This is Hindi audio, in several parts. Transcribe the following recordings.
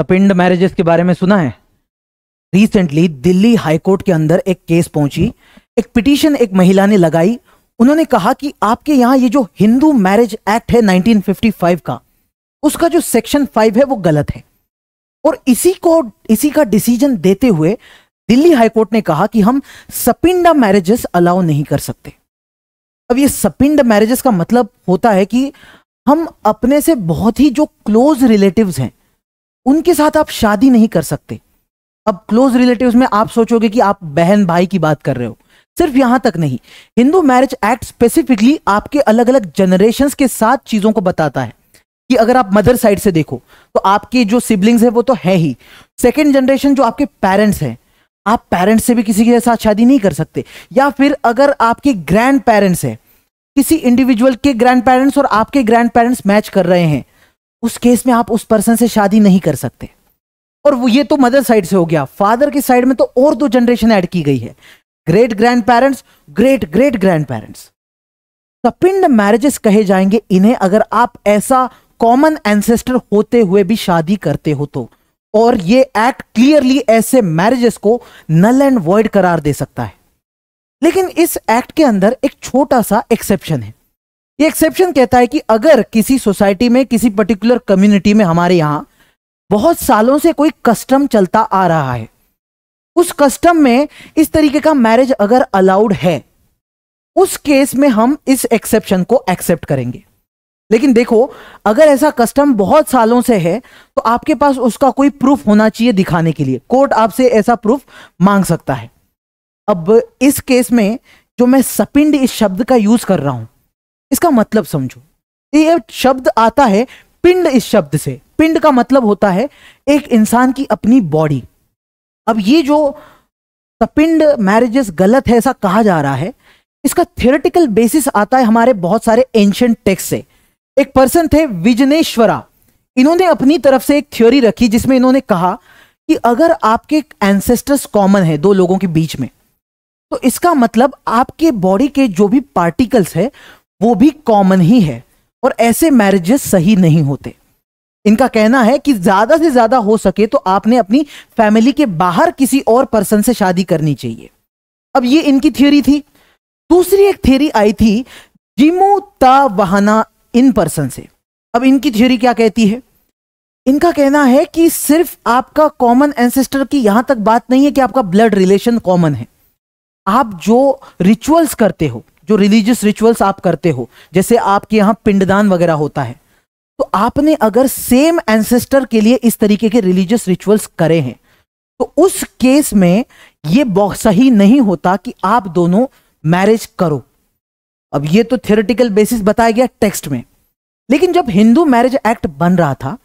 अपिंड मैरिजेस के बारे में सुना है रिसेंटली दिल्ली हाईकोर्ट के अंदर एक केस पहुंची एक पिटीशन एक महिला ने लगाई उन्होंने कहा कि आपके यहाँ ये जो हिंदू मैरिज एक्ट है 1955 का उसका जो सेक्शन 5 है वो गलत है और इसी को इसी का डिसीजन देते हुए दिल्ली हाईकोर्ट ने कहा कि हम सपिंडा मैरिजेस अलाउ नहीं कर सकते अब ये सपिंड मैरिजेस का मतलब होता है कि हम अपने से बहुत ही जो क्लोज रिलेटिव्स हैं उनके साथ आप शादी नहीं कर सकते अब क्लोज रिलेटिव में आप सोचोगे कि आप बहन भाई की बात कर रहे हो सिर्फ यहां तक नहीं हिंदू मैरिज एक्ट स्पेसिफिकली आपके अलग अलग जनरेशन के साथ चीजों को बताता है कि अगर आप मदर साइड से देखो तो आपके जो सिबलिंग्स है वो तो है ही सेकेंड जनरेशन जो आपके पेरेंट्स हैं आप पेरेंट्स से भी किसी के साथ शादी नहीं कर सकते या फिर अगर आपके ग्रैंड पेरेंट्स हैं किसी इंडिविजुअल के ग्रैंड पेरेंट्स और आपके ग्रैंड पेरेंट्स मैच कर रहे हैं उस केस में आप उस पर्सन से शादी नहीं कर सकते और वो ये तो मदर साइड से हो गया फादर की साइड में तो और दो जनरेशन ऐड की गई है great grand parents great great grand parents पिंड मैरिजेस कहे जाएंगे इन्हें अगर आप ऐसा कॉमन एंसेस्टर होते हुए भी शादी करते हो तो और ये एक्ट क्लियरली ऐसे मैरिजेस को नल एंड वॉइड करार दे सकता है लेकिन इस एक्ट के अंदर एक छोटा सा एक्सेप्शन है ये एक्सेप्शन कहता है कि अगर किसी सोसाइटी में किसी पर्टिकुलर कम्युनिटी में हमारे यहां बहुत सालों से कोई कस्टम चलता आ रहा है उस कस्टम में इस तरीके का मैरिज अगर अलाउड है उस केस में हम इस एक्सेप्शन को एक्सेप्ट करेंगे लेकिन देखो अगर ऐसा कस्टम बहुत सालों से है तो आपके पास उसका कोई प्रूफ होना चाहिए दिखाने के लिए कोर्ट आपसे ऐसा प्रूफ मांग सकता है अब इस केस में जो मैं सपिंड इस शब्द का यूज कर रहा हूं इसका मतलब समझो ये शब्द आता है पिंड इस शब्द से पिंड का मतलब होता है एक इंसान की अपनी बॉडी अब ये जो पिंड मैरिजेस गलत है ऐसा कहा जा रहा है इसका थियोरेटिकल बेसिस आता है हमारे बहुत सारे एंशंट टेक्स्ट से एक पर्सन थे विजनेश्वरा इन्होंने अपनी तरफ से एक थ्योरी रखी जिसमें इन्होंने कहा कि अगर आपके एंसेस्टर्स कॉमन है दो लोगों के बीच में तो इसका मतलब आपके बॉडी के जो भी पार्टिकल्स है वो भी कॉमन ही है और ऐसे मैरिजेस सही नहीं होते इनका कहना है कि ज्यादा से ज्यादा हो सके तो आपने अपनी फैमिली के बाहर किसी और पर्सन से शादी करनी चाहिए अब ये इनकी थ्योरी थी दूसरी एक थ्योरी आई थी जिमो ता वहाना इन पर्सन से अब इनकी थ्योरी क्या कहती है इनका कहना है कि सिर्फ आपका कॉमन एंसेस्टर की यहां तक बात नहीं है कि आपका ब्लड रिलेशन कॉमन है आप जो रिचुअल्स करते हो जो रिलीजियस रिचुअल्स आप करते हो जैसे आपके यहाँ पिंडदान वगैरह होता है तो आपने अगर सेम एंसेस्टर के लिए इस तरीके के रिलीजियस रिचुअल्स करे हैं तो उस केस में ये सही नहीं होता कि आप दोनों मैरिज करो अब ये तो थियोरिटिकल बेसिस बताया गया टेक्स्ट में लेकिन जब हिंदू मैरिज एक्ट बन रहा था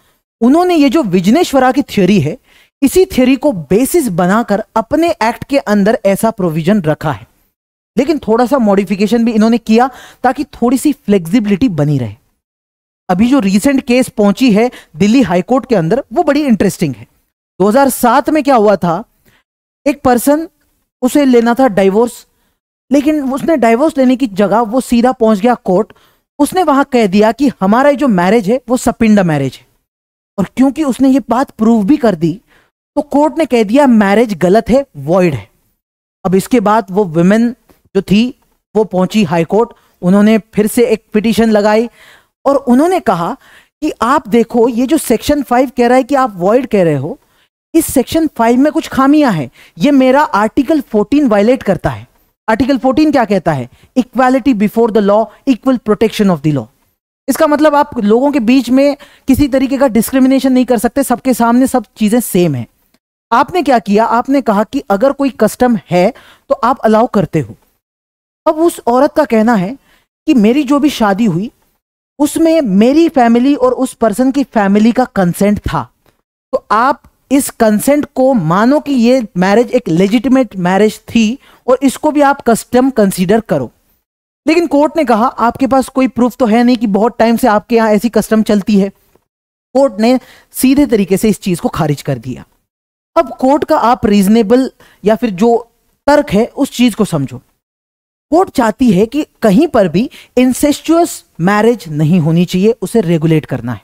उन्होंने ये जो विजनेश्वरा की थ्योरी है इसी थ्योरी को बेसिस बनाकर अपने एक्ट के अंदर ऐसा प्रोविजन रखा है लेकिन थोड़ा सा मॉडिफिकेशन भी इन्होंने किया ताकि थोड़ी सी फ्लेक्सिबिलिटी बनी रहे अभी जो रीसेंट केस पहुंची है दिल्ली हाईकोर्ट के अंदर वो बड़ी इंटरेस्टिंग है 2007 में क्या हुआ था एक पर्सन उसे लेना था डाइवोर्स लेकिन उसने डाइवोर्स लेने की जगह वो सीधा पहुंच गया कोर्ट उसने वहां कह दिया कि हमारा जो मैरिज है वो सपिंडा मैरिज है और क्योंकि उसने ये बात प्रूव भी कर दी तो कोर्ट ने कह दिया मैरिज गलत है वॉइड है अब इसके बाद वो वुमेन जो थी वो पहुंची हाईकोर्ट उन्होंने फिर से एक पिटिशन लगाई और उन्होंने कहा कि आप देखो ये जो सेक्शन फाइव कह रहा है कि आप वॉइड कह रहे हो इस सेक्शन फाइव में कुछ खामियां हैं ये मेरा आर्टिकल फोर्टीन वायलेट करता है आर्टिकल फोर्टीन क्या कहता है equality before the law equal protection of the law इसका मतलब आप लोगों के बीच में किसी तरीके का डिस्क्रिमिनेशन नहीं कर सकते सबके सामने सब चीजें सेम है आपने क्या किया आपने कहा कि अगर कोई कस्टम है तो आप अलाउ करते हो अब उस औरत का कहना है कि मेरी जो भी शादी हुई उसमें मेरी फैमिली और उस पर्सन की फैमिली का कंसेंट था तो आप इस कंसेंट को मानो कि ये मैरिज एक लेजिटिमेट मैरिज थी और इसको भी आप कस्टम कंसीडर करो लेकिन कोर्ट ने कहा आपके पास कोई प्रूफ तो है नहीं कि बहुत टाइम से आपके यहां ऐसी कस्टम चलती है कोर्ट ने सीधे तरीके से इस चीज को खारिज कर दिया अब कोर्ट का आप रीजनेबल या फिर जो तर्क है उस चीज को समझो कोर्ट चाहती है कि कहीं पर भी इंसेस्टुअस मैरिज नहीं होनी चाहिए उसे रेगुलेट करना है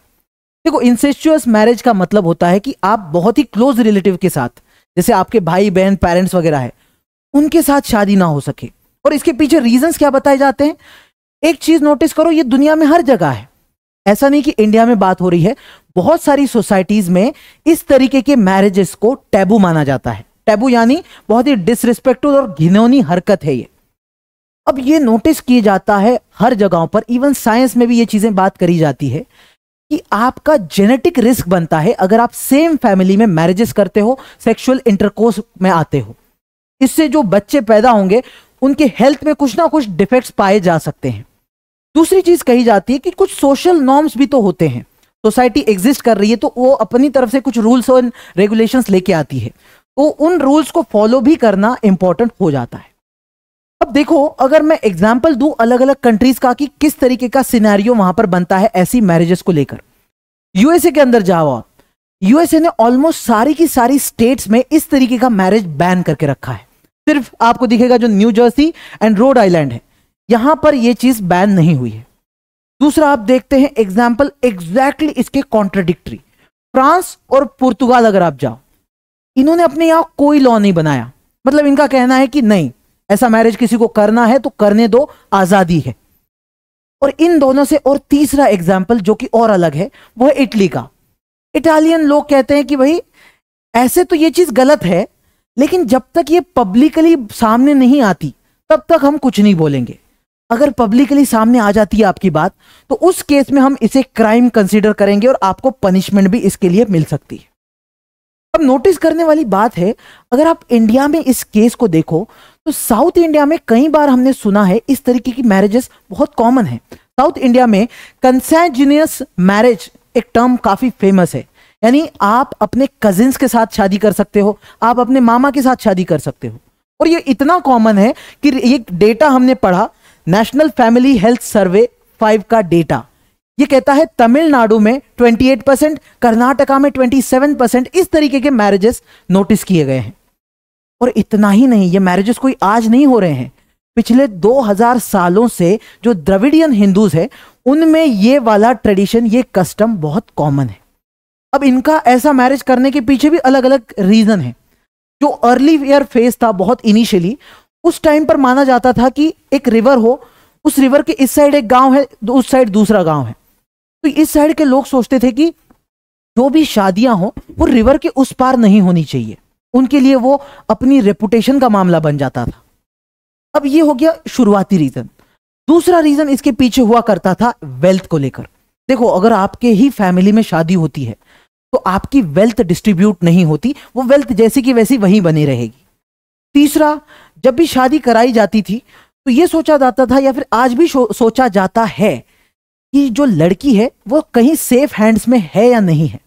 देखो इंसेस्टुअस मैरिज का मतलब होता है कि आप बहुत ही क्लोज रिलेटिव के साथ जैसे आपके भाई बहन पेरेंट्स वगैरह है उनके साथ शादी ना हो सके और इसके पीछे रीजन क्या बताए जाते हैं एक चीज नोटिस करो ये दुनिया में हर जगह है ऐसा नहीं कि इंडिया में बात हो रही है बहुत सारी सोसाइटीज में इस तरीके के मैरिजेस को टैबू माना जाता है टैबू यानी बहुत ही डिसरिस्पेक्टफुल और घिनौनी हरकत है ये अब ये नोटिस किया जाता है हर जगहों पर इवन साइंस में भी ये चीजें बात करी जाती है कि आपका जेनेटिक रिस्क बनता है अगर आप सेम फैमिली में मैरिजेस करते हो सेक्सुअल इंटरकोर्स में आते हो इससे जो बच्चे पैदा होंगे उनके हेल्थ में कुछ ना कुछ डिफेक्ट्स पाए जा सकते हैं दूसरी चीज कही जाती है कि कुछ सोशल नॉर्म्स भी तो होते हैं सोसाइटी एग्जिस्ट कर रही है तो वो अपनी तरफ से कुछ रूल्स और रेगुलेशंस लेके आती है तो उन रूल्स को फॉलो भी करना इंपॉर्टेंट हो जाता है अब देखो अगर मैं एग्जाम्पल दू अलग अलग कंट्रीज का कि किस तरीके का सिनेरियो वहां पर बनता है ऐसी मैरिजेस को लेकर यूएसए के अंदर जाओ आप यूएसए ने ऑलमोस्ट सारी की सारी स्टेट्स में इस तरीके का मैरिज बैन करके रखा है सिर्फ आपको दिखेगा जो New Jersey and Rhode Island है यहां पर यह चीज बैन नहीं हुई है दूसरा आप देखते हैं एग्जाम्पल एग्जैक्टली इसके कॉन्ट्रोडिक्ट्री फ्रांस और पुर्तगाल अगर आप जाओ इन्होंने अपने यहां कोई लॉ नहीं बनाया मतलब इनका कहना है कि नहीं ऐसा मैरिज किसी को करना है तो करने दो आजादी है और इन दोनों से और तीसरा एग्जाम्पल जो कि और अलग है वो है इटली का इटालियन लोग कहते हैं कि भाई ऐसे तो ये चीज गलत है लेकिन जब तक ये पब्लिकली सामने नहीं आती तब तक हम कुछ नहीं बोलेंगे अगर पब्लिकली सामने आ जाती है आपकी बात तो उस केस में हम इसे क्राइम कंसिडर करेंगे और आपको पनिशमेंट भी इसके लिए मिल सकती है अब नोटिस करने वाली बात है अगर आप इंडिया में इस केस को देखो तो साउथ इंडिया में कई बार हमने सुना है इस तरीके की मैरिजेस बहुत कॉमन है साउथ इंडिया में कंसैजिनियस मैरिज एक टर्म काफी फेमस है यानी आप अपने कजिन्स के साथ शादी कर सकते हो आप अपने मामा के साथ शादी कर सकते हो और ये इतना कॉमन है कि ये डेटा हमने पढ़ा national family health survey five का डेटा ये कहता है तमिलनाडु में 28 परसेंट कर्नाटका में 27 परसेंट इस तरीके के मैरिजेस नोटिस किए गए हैं और इतना ही नहीं ये मैरिजेस कोई आज नहीं हो रहे हैं पिछले 2000 सालों से जो द्रविडियन हिंदूज है उनमें ये वाला ट्रेडिशन ये कस्टम बहुत कॉमन है अब इनका ऐसा मैरिज करने के पीछे भी अलग अलग रीजन है जो अर्ली ईयर फेज था बहुत इनिशियली उस टाइम पर माना जाता था कि एक रिवर हो उस रिवर के इस साइड एक गांव है उस साइड दूसरा गांव है तो इस साइड के लोग सोचते थे कि जो भी शादियां हो वो रिवर के उस पार नहीं होनी चाहिए उनके लिए वो अपनी रेपुटेशन का मामला बन जाता था अब ये हो गया शुरुआती रीजन दूसरा रीजन इसके पीछे हुआ करता था वेल्थ को लेकर देखो अगर आपके ही फैमिली में शादी होती है तो आपकी वेल्थ डिस्ट्रीब्यूट नहीं होती वो वेल्थ जैसी की वैसी वहीं बनी रहेगी तीसरा जब भी शादी कराई जाती थी तो ये सोचा जाता था या फिर आज भी सोचा जाता है कि जो लड़की है वो कहीं सेफ हैंड्स में है या नहीं है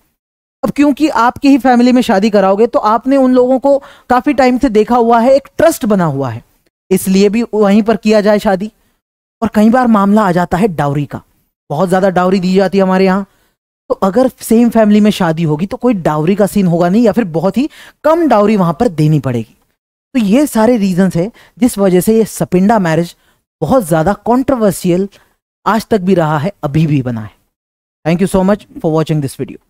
अब क्योंकि आपकी ही फैमिली में शादी कराओगे तो आपने उन लोगों को काफ़ी टाइम से देखा हुआ है एक ट्रस्ट बना हुआ है इसलिए भी वहीं पर किया जाए शादी और कई बार मामला आ जाता है डाउरी का बहुत ज़्यादा डाउरी दी जाती है हमारे यहाँ तो अगर सेम फैमिली में शादी होगी तो कोई डाउरी का सीन होगा नहीं या फिर बहुत ही कम डाउरी वहां पर देनी पड़ेगी तो ये सारे रीजंस है जिस वजह से ये सपिंडा मैरिज बहुत ज़्यादा कॉन्ट्रोवर्सियल आज तक भी रहा है अभी भी बना है thank you so much for watching this video